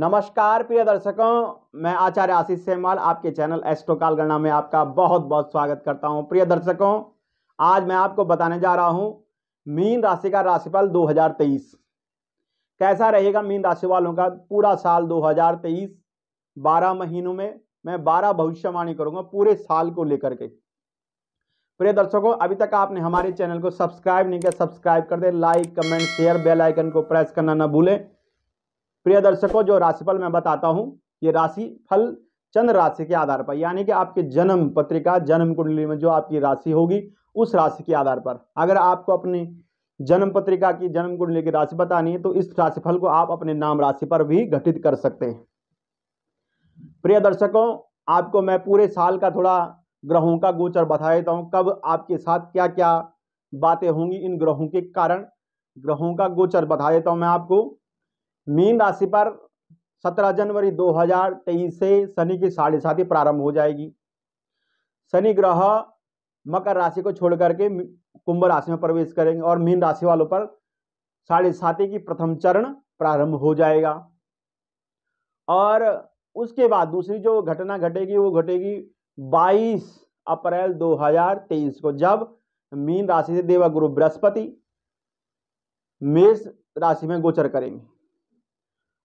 नमस्कार प्रिय दर्शकों मैं आचार्य आशीष सेमवाल आपके चैनल एस्ट्रो गणना में आपका बहुत बहुत स्वागत करता हूं प्रिय दर्शकों आज मैं आपको बताने जा रहा हूं मीन राशि का राशिफल 2023 कैसा रहेगा मीन राशि वालों का पूरा साल 2023 बारह महीनों में मैं 12 भविष्यवाणी करूंगा पूरे साल को लेकर के प्रिय दर्शकों अभी तक आपने हमारे चैनल को सब्सक्राइब नहीं किया सब्सक्राइब कर दे लाइक कमेंट शेयर बेलाइकन को प्रेस करना ना भूलें प्रिय दर्शकों जो राशिफल मैं बताता हूँ ये राशि फल चंद्र राशि के आधार पर यानी कि आपके जन्म पत्रिका जन्म कुंडली में जो आपकी राशि होगी उस राशि के आधार पर अगर आपको अपनी जन्म पत्रिका की जन्म कुंडली की राशि बतानी है तो इस राशिफल को आप अपने नाम राशि पर भी घटित कर सकते हैं प्रिय दर्शकों आपको मैं पूरे साल का थोड़ा ग्रहों का गोचर बता देता हूँ कब आपके साथ क्या क्या बातें होंगी इन ग्रहों के कारण ग्रहों का गोचर बता देता हूँ मैं आपको मीन राशि पर 17 जनवरी 2023 से शनि की साढ़े साथी प्रारंभ हो जाएगी शनि ग्रह मकर राशि को छोड़ करके कुंभ राशि में प्रवेश करेंगे और मीन राशि वालों पर साढ़े साथी की प्रथम चरण प्रारंभ हो जाएगा और उसके बाद दूसरी जो घटना घटेगी वो घटेगी 22 अप्रैल 2023 को जब मीन राशि से देवा गुरु बृहस्पति मेष राशि में गोचर करेंगे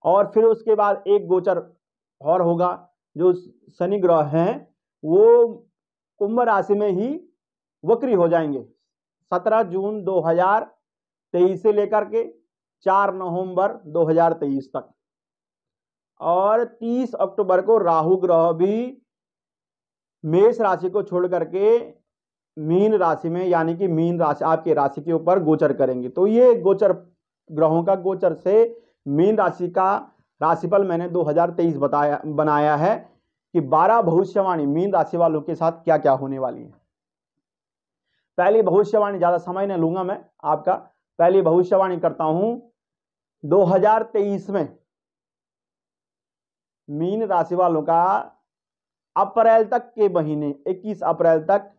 और फिर उसके बाद एक गोचर और होगा जो शनि ग्रह हैं वो कुंभ राशि में ही वक्री हो जाएंगे 17 जून 2023 से लेकर के 4 नवंबर 2023 तक और 30 अक्टूबर को राहु ग्रह भी मेष राशि को छोड़ करके मीन राशि में यानी कि मीन राशि आपके राशि के ऊपर गोचर करेंगे तो ये गोचर ग्रहों का गोचर से मीन राशि का राशिफल मैंने 2023 बताया बनाया है कि 12 भविष्यवाणी मीन राशि वालों के साथ क्या क्या होने वाली है पहली भविष्यवाणी ज़्यादा समय नहीं लूंगा मैं आपका पहली भविष्यवाणी करता हूं 2023 में मीन राशि वालों का अप्रैल तक के महीने 21 अप्रैल तक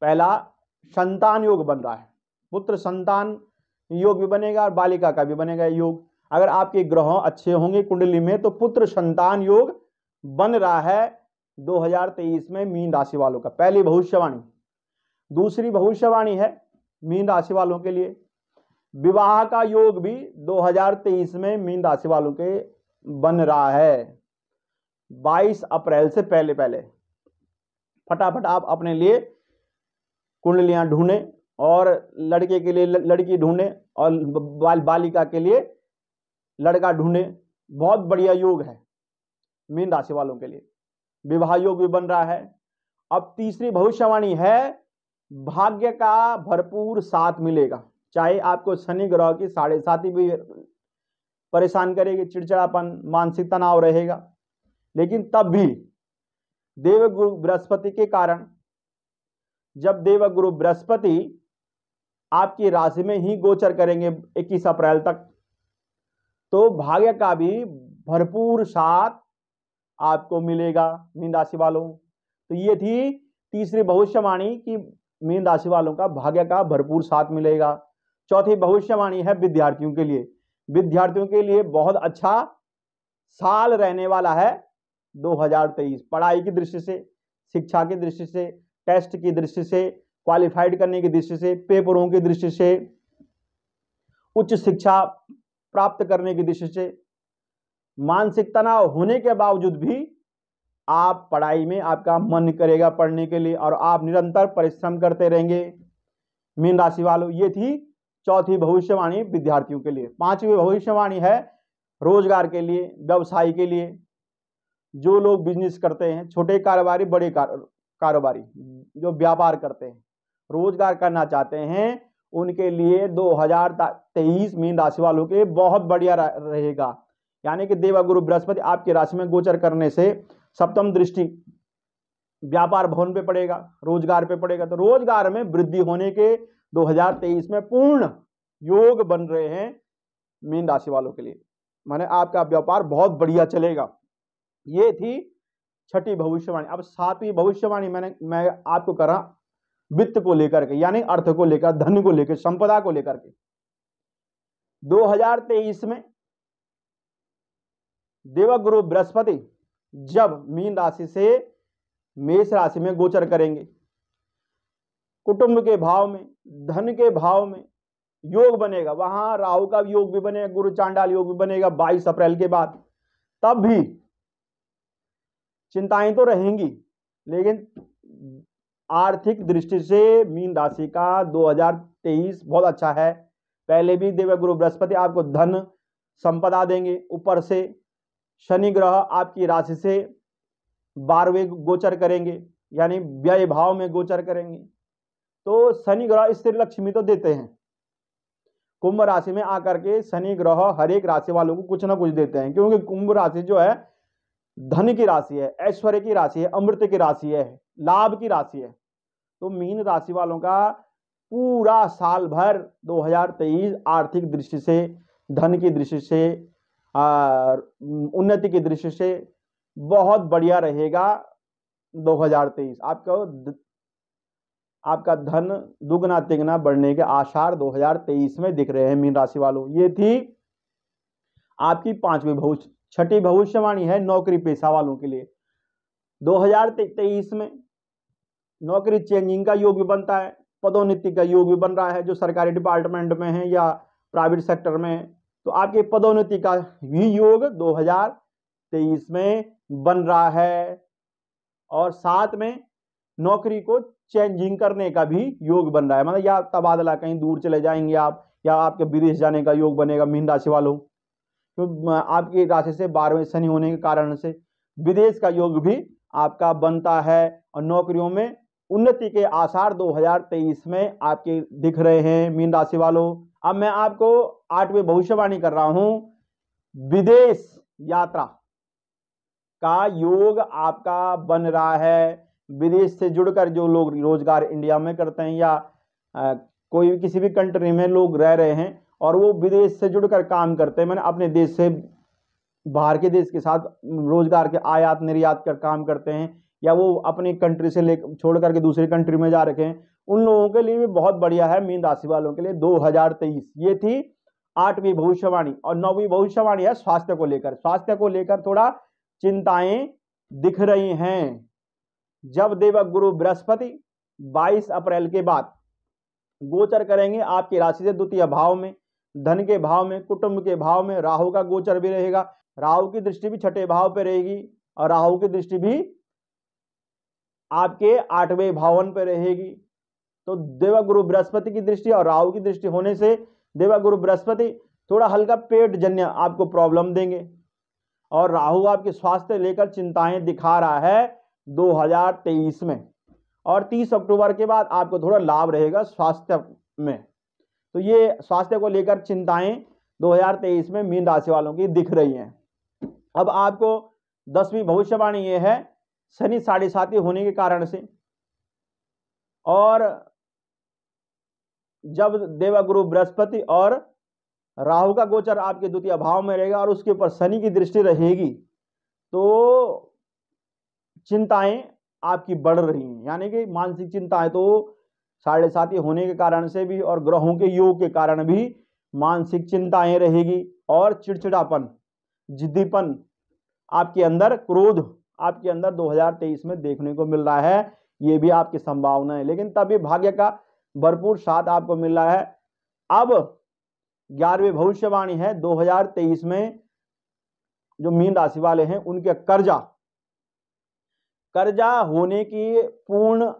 पहला संतान योग बन रहा है पुत्र संतान योग भी बनेगा और बालिका का भी बनेगा योग अगर आपके ग्रहों अच्छे होंगे कुंडली में तो पुत्र संतान योग बन रहा है 2023 में मीन राशि वालों का पहली भविष्यवाणी दूसरी भविष्यवाणी है मीन राशि वालों के लिए विवाह का योग भी 2023 में मीन राशि वालों के बन रहा है 22 अप्रैल से पहले पहले फटाफट आप अपने लिए कुंडलियां ढूंढें और लड़के के लिए लड़की ढूंढें और बाल बालिका के लिए लड़का ढूंढे बहुत बढ़िया योग है मीन राशि वालों के लिए विवाह योग भी बन रहा है अब तीसरी भविष्यवाणी है भाग्य का भरपूर साथ मिलेगा चाहे आपको शनि ग्रह की साढ़े साथी भी परेशान करेगी चिड़चिड़ापन मानसिक तनाव रहेगा लेकिन तब भी देव गुरु बृहस्पति के कारण जब देव गुरु बृहस्पति आपकी राशि में ही गोचर करेंगे 21 अप्रैल तक तो भाग्य का भी भरपूर साथ आपको मिलेगा मीन राशि वालों तो ये थी तीसरी भविष्यवाणी कि मीन राशि वालों का भाग्य का भरपूर साथ मिलेगा चौथी भविष्यवाणी है विद्यार्थियों के लिए विद्यार्थियों के लिए बहुत अच्छा साल रहने वाला है 2023 पढ़ाई की दृष्टि से शिक्षा की दृष्टि से टेस्ट की दृष्टि से क्वालिफाइड करने की दृष्टि से पेपरों की दृष्टि से उच्च शिक्षा प्राप्त करने की दिशा से मानसिक तनाव होने के बावजूद भी आप पढ़ाई में आपका मन करेगा पढ़ने के लिए और आप निरंतर परिश्रम करते रहेंगे मीन राशि वालों ये थी चौथी भविष्यवाणी विद्यार्थियों के लिए पांचवी भविष्यवाणी है रोजगार के लिए व्यवसाय के लिए जो लोग बिजनेस करते हैं छोटे कारोबारी बड़े कारोबारी जो व्यापार करते हैं रोजगार करना चाहते हैं उनके लिए 2023 मीन राशि वालों के लिए बहुत बढ़िया रहेगा यानी कि देवागुरु बृहस्पति आपकी राशि में गोचर करने से सप्तम दृष्टि व्यापार भवन पे पड़ेगा रोजगार पे पड़ेगा तो रोजगार में वृद्धि होने के 2023 में पूर्ण योग बन रहे हैं मीन राशि वालों के लिए माने आपका व्यापार बहुत बढ़िया चलेगा ये थी छठी भविष्यवाणी अब सातवीं भविष्यवाणी मैंने मैं आपको करा वित्त को लेकर के यानी अर्थ को लेकर धन को लेकर संपदा को लेकर के 2023 में देवगुरु बृहस्पति जब मीन राशि से मेष राशि में गोचर करेंगे कुटुंब के भाव में धन के भाव में योग बनेगा वहां राहु का भी योग भी बनेगा गुरु चांडाल योग भी बनेगा 22 अप्रैल के बाद तब भी चिंताएं तो रहेंगी लेकिन आर्थिक दृष्टि से मीन राशि का 2023 बहुत अच्छा है पहले भी देव गुरु बृहस्पति आपको धन संपदा देंगे ऊपर से शनि ग्रह आपकी राशि से बारहवें गोचर करेंगे यानी व्यय भाव में गोचर करेंगे तो शनि ग्रह स्त्री लक्ष्मी तो देते हैं कुंभ राशि में आकर के शनि ग्रह हर एक राशि वालों को कुछ ना कुछ देते हैं क्योंकि कुंभ राशि जो है धन की राशि है ऐश्वर्य की राशि है अमृत की राशि है लाभ की राशि है तो मीन राशि वालों का पूरा साल भर 2023 आर्थिक दृष्टि से धन की दृष्टि से उन्नति की दृष्टि से बहुत बढ़िया रहेगा 2023 आपको आपका धन दुगना तिगना बढ़ने के आसार 2023 में दिख रहे हैं मीन राशि वालों ये थी आपकी पांचवी भविष्य छठी भविष्यवाणी है नौकरी पेशा वालों के लिए 2023 में नौकरी चेंजिंग का योग भी बनता है पदोन्नति का योग भी बन रहा है जो सरकारी डिपार्टमेंट में है या प्राइवेट सेक्टर में तो आपके पदोन्नति का भी योग 2023 में बन रहा है और साथ में नौकरी को चेंजिंग करने का भी योग बन रहा है मतलब या तबादला कहीं दूर चले जाएंगे आप या आपके विदेश जाने का योग बनेगा मीन राशि वालों तो आपकी राशि से बारहवें शनि होने के कारण से विदेश का योग भी आपका बनता है और नौकरियों में उन्नति के आसार 2023 में आपके दिख रहे हैं मीन राशि वालों अब मैं आपको आठवें भविष्यवाणी कर रहा हूं विदेश यात्रा का योग आपका बन रहा है विदेश से जुड़कर जो लोग रोजगार इंडिया में करते हैं या आ, कोई किसी भी कंट्री में लोग रह रहे हैं और वो विदेश से जुड़कर काम करते हैं मैंने अपने देश से बाहर के देश के साथ रोज़गार के आयात निर्यात कर काम करते हैं या वो अपनी कंट्री से ले छोड़ करके दूसरी कंट्री में जा रखे हैं उन लोगों के लिए भी बहुत बढ़िया है मीन राशि वालों के लिए 2023 ये थी आठवीं भविष्यवाणी और नौवीं भविष्यवाणी है स्वास्थ्य को लेकर स्वास्थ्य को लेकर थोड़ा चिंताएं दिख रही हैं जब देवक गुरु बृहस्पति 22 अप्रैल के बाद गोचर करेंगे आपकी राशि से द्वितीय भाव में धन के भाव में कुटुंब के भाव में राहु का गोचर भी रहेगा राहु की दृष्टि भी छठे भाव पे रहेगी और राहु की दृष्टि भी आपके आठवें भावन पर रहेगी तो गुरु बृहस्पति की दृष्टि और राहु की दृष्टि होने से गुरु बृहस्पति थोड़ा हल्का पेट जन्य आपको प्रॉब्लम देंगे और राहु आपके स्वास्थ्य लेकर चिंताएं दिखा रहा है 2023 में और 30 अक्टूबर के बाद आपको थोड़ा लाभ रहेगा स्वास्थ्य में तो ये स्वास्थ्य को लेकर चिंताएं 2023 में मीन राशि वालों की दिख रही हैं अब आपको दसवीं भविष्यवाणी ये है शनि साढ़े साथी होने के कारण से और जब देवागुरु बृहस्पति और राहु का गोचर आपके द्वितीय भाव में रहेगा और उसके ऊपर शनि की दृष्टि रहेगी तो चिंताएं आपकी बढ़ रही हैं यानी कि मानसिक चिंताएं तो साढ़े साथी होने के कारण से भी और ग्रहों के योग के कारण भी मानसिक चिंताएं रहेगी और चिड़चिड़ापन जिद्दीपन आपके अंदर क्रोध आपके अंदर 2023 में देखने को मिल रहा है ये भी आपकी संभावना है लेकिन तभी भाग्य का भरपूर साथ आपको मिल रहा है अब ग्यारहवीं भविष्यवाणी है 2023 में जो मीन राशि वाले हैं उनके कर्जा कर्जा होने की पूर्ण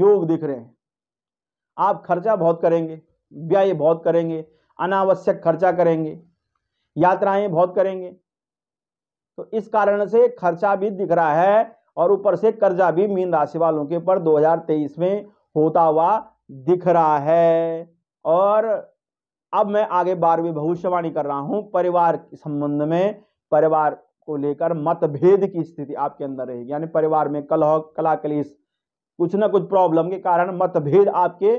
योग दिख रहे हैं आप खर्चा बहुत करेंगे व्यय बहुत करेंगे अनावश्यक खर्चा करेंगे यात्राएं बहुत करेंगे तो इस कारण से खर्चा भी दिख रहा है और ऊपर से कर्जा भी मीन राशि वालों के ऊपर 2023 में होता हुआ दिख रहा है और अब मैं आगे बारहवीं भविष्यवाणी कर रहा हूं परिवार के संबंध में परिवार को लेकर मतभेद की स्थिति आपके अंदर रहेगी यानी परिवार में कलह कला कलेश कुछ ना कुछ प्रॉब्लम के कारण मतभेद आपके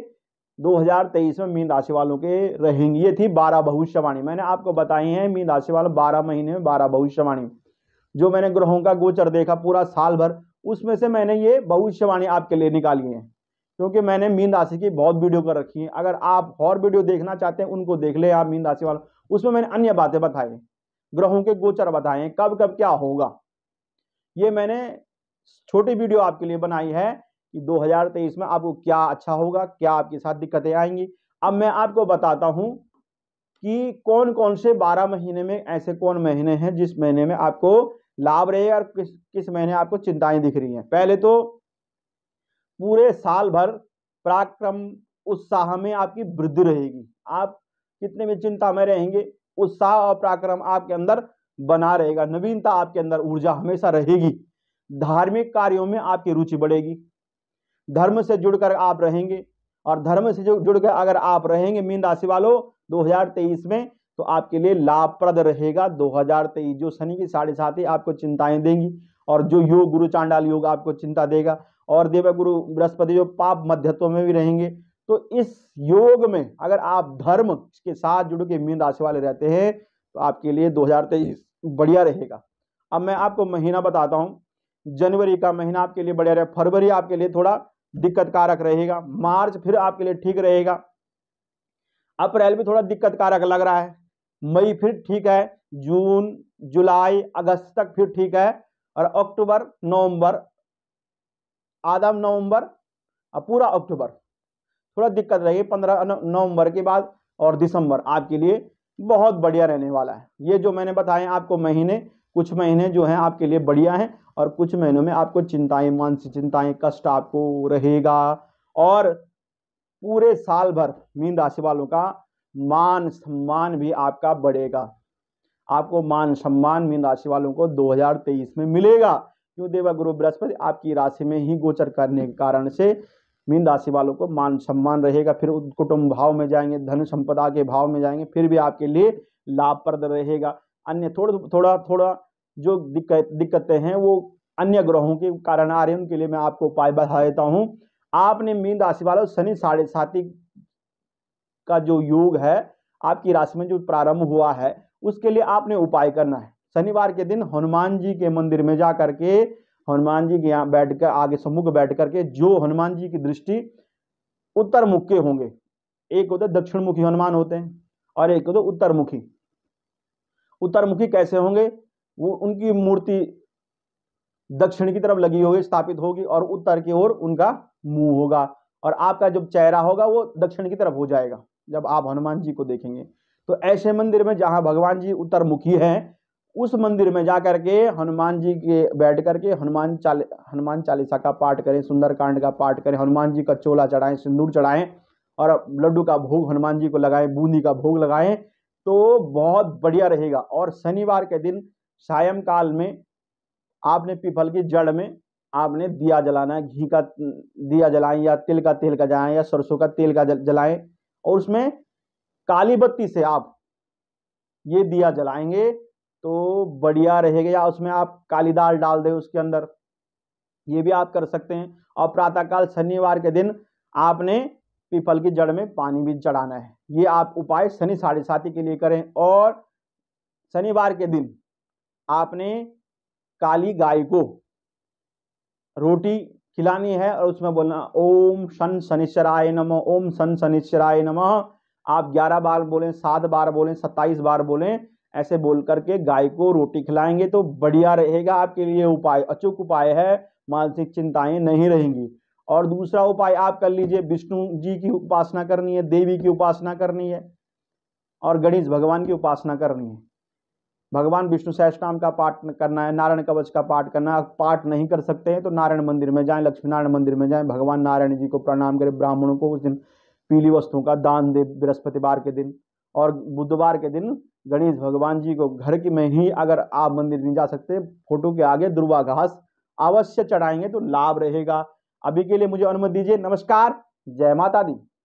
2023 में मीन राशि वालों के रहेंगे ये थी बारह भविष्यवाणी मैंने आपको बताई है मीन राशि वाले बारह महीने में बारह भविष्यवाणी जो मैंने ग्रहों का गोचर देखा पूरा साल भर उसमें से मैंने ये भविष्यवाणी आपके लिए निकाली है क्योंकि मैंने मीन राशि की बहुत वीडियो कर रखी है अगर आप और वीडियो देखना चाहते हैं उनको देख ले आप मीन राशि वालों उसमें मैंने अन्य बातें बताई ग्रहों के गोचर बताए कब कब क्या होगा ये मैंने छोटी वीडियो आपके लिए बनाई है कि 2023 में आपको क्या अच्छा होगा क्या आपके साथ दिक्कतें आएंगी अब मैं आपको बताता हूँ कि कौन कौन से बारह महीने में ऐसे कौन महीने हैं जिस महीने में आपको लाभ रहे और किस किस महीने आपको चिंताएं दिख रही हैं पहले तो पूरे साल भर पराक्रम उत्साह में आपकी वृद्धि रहेगी आप कितने भी चिंता में रहेंगे उत्साह और पराक्रम आपके अंदर बना रहेगा नवीनता आपके अंदर ऊर्जा हमेशा रहेगी धार्मिक कार्यों में आपकी रुचि बढ़ेगी धर्म से जुड़कर आप रहेंगे और धर्म से जुड़कर अगर आप रहेंगे मीन राशि वालों 2023 में तो आपके लिए लाभप्रद रहेगा 2023 जो शनि की साढ़े साथ ही आपको चिंताएं देंगी और जो योग गुरु चांडाल योग आपको चिंता देगा और देव गुरु बृहस्पति जो पाप मध्यत्व में भी रहेंगे तो इस योग में अगर आप धर्म के साथ जुड़ के मीन राशि वाले रहते हैं तो आपके लिए दो बढ़िया रहेगा अब मैं आपको महीना बताता हूँ जनवरी का महीना आपके लिए बढ़िया रहे फरवरी आपके लिए थोड़ा दिक्कत कारक रहेगा मार्च फिर आपके लिए ठीक रहेगा अप्रैल भी थोड़ा दिक्कत कारक लग रहा है मई फिर ठीक है जून जुलाई अगस्त तक फिर ठीक है और अक्टूबर नवंबर आधा नवंबर और पूरा अक्टूबर थोड़ा दिक्कत रहेगी पंद्रह नवंबर के बाद और दिसंबर आपके लिए बहुत बढ़िया रहने वाला है ये जो मैंने बताए आपको महीने कुछ महीने जो हैं आपके लिए बढ़िया हैं और कुछ महीनों में आपको चिंताएं मानसिक चिंताएं कष्ट आपको रहेगा और पूरे साल भर मीन राशि वालों का मान सम्मान भी आपका बढ़ेगा आपको मान सम्मान मीन राशि वालों को 2023 में मिलेगा क्यों देवा गुरु बृहस्पति आपकी राशि में ही गोचर करने के कारण से मीन राशि वालों को मान सम्मान रहेगा फिर कुटुंब भाव में जाएंगे धन संपदा के भाव में जाएंगे फिर भी आपके लिए लाभप्रद रहेगा अन्य थोड़ा थोड़ा थोड़ा जो दिक्कत दिक्कतें हैं वो अन्य ग्रहों के कारण आ रहे हैं उनके लिए मैं आपको उपाय बता देता हूँ आपने मीन राशि वालों शनि साढ़े साथी का जो योग है आपकी राशि में जो प्रारंभ हुआ है उसके लिए आपने उपाय करना है शनिवार के दिन हनुमान जी के मंदिर में जा करके हनुमान जी के यहाँ बैठ कर आगे सम्मुख बैठ करके जो हनुमान जी की दृष्टि उत्तर मुख के होंगे एक होते दक्षिण मुखी हनुमान होते हैं और एक होते उत्तर मुखी उत्तरमुखी कैसे होंगे वो उनकी मूर्ति दक्षिण की तरफ लगी होगी स्थापित होगी और उत्तर की ओर उनका मुंह होगा और आपका जब चेहरा होगा वो दक्षिण की तरफ हो जाएगा जब आप हनुमान जी को देखेंगे तो ऐसे मंदिर में जहाँ भगवान जी उत्तरमुखी हैं उस मंदिर में जा करके हनुमान जी के बैठ करके हनुमान चाली हनुमान चालीसा का पाठ करें सुंदरकांड का पाठ करें हनुमान जी का चोला चढ़ाएं सिंदूर चढ़ाएं और लड्डू का भोग हनुमान जी को लगाएं बूंदी का भोग लगाएं तो बहुत बढ़िया रहेगा और शनिवार के दिन सायंकाल में आपने पीपल की जड़ में आपने दिया जलाना है घी का दिया जलाएं या तिल का तेल का जलाएं या सरसों का तेल का जलाएं और उसमें काली बत्ती से आप ये दिया जलाएंगे तो बढ़िया रहेगा या उसमें आप काली दाल डाल दें उसके अंदर ये भी आप कर सकते हैं और प्रातःकाल शनिवार के दिन आपने पीपल की जड़ में पानी भी चढ़ाना है ये आप उपाय शनि साढ़े साथी के लिए करें और शनिवार के दिन आपने काली गाय को रोटी खिलानी है और उसमें बोलना ओम शन शनिश्चराय नमः ओम शन शनिश्चराय नमः आप 11 बार बोलें सात बार बोलें 27 बार बोलें ऐसे बोल करके गाय को रोटी खिलाएंगे तो बढ़िया रहेगा आपके लिए उपाय अचूक उपाय है मानसिक चिंताएं नहीं रहेंगी और दूसरा उपाय आप कर लीजिए विष्णु जी की उपासना करनी है देवी की उपासना करनी है और गणेश भगवान की उपासना करनी है भगवान विष्णु सहस्त्राम का पाठ करना है नारायण कवच का पाठ करना है पाठ नहीं कर सकते हैं तो नारायण मंदिर में जाएं लक्ष्मी नारायण मंदिर में जाएं भगवान नारायण जी को प्रणाम करें ब्राह्मणों को उस दिन पीली वस्तुओं का दान दे बृहस्पतिवार के दिन और बुधवार के दिन गणेश भगवान जी को घर की में ही अगर आप मंदिर नहीं जा सकते फोटो के आगे दुर्वा घास अवश्य चढ़ाएंगे तो लाभ रहेगा अभी के लिए मुझे अनुमति दीजिए नमस्कार जय माता दी